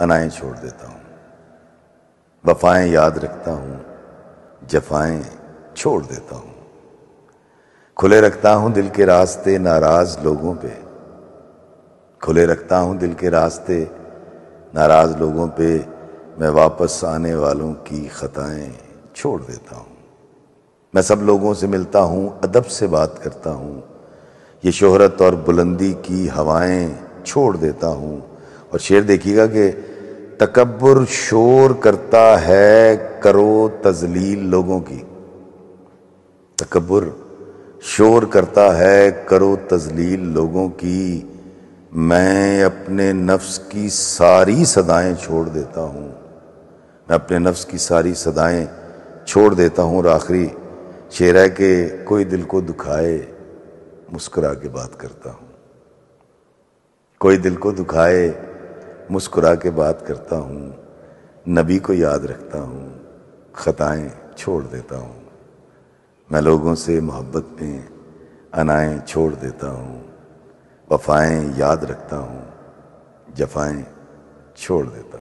अनाएं छोड़ देता हूँ वफाएं याद रखता हूँ जफाएं छोड़ देता हूँ खुले रखता हूँ दिल के रास्ते नाराज लोगों पे खुले रखता हूँ दिल के रास्ते नाराज लोगों पे मैं वापस आने वालों की खताएं छोड़ देता हूँ मैं सब लोगों से मिलता हूँ अदब से बात करता हूँ ये शोहरत और बुलंदी की हवाएं छोड़ देता हूँ और शेर देखिएगा कि तकबर शोर करता है करो तजलील लोगों की तकबर शोर करता है करो तजलील लोगों की मैं अपने नफ्स की सारी सदाएं छोड़ देता हूं मैं अपने नफ्स की सारी सदाएं छोड़ देता हूं और आखिरी शेर है कि कोई दिल को दुखाए मुस्करा के बात करता हूं कोई दिल को दुखाए मुस्कुरा के बात करता हूँ नबी को याद रखता हूँ ख़ताएँ छोड़ देता हूँ मैं लोगों से मोहब्बत में अनाएँ छोड़ देता हूँ वफाएँ याद रखता हूँ जफाएँ छोड़ देता हूँ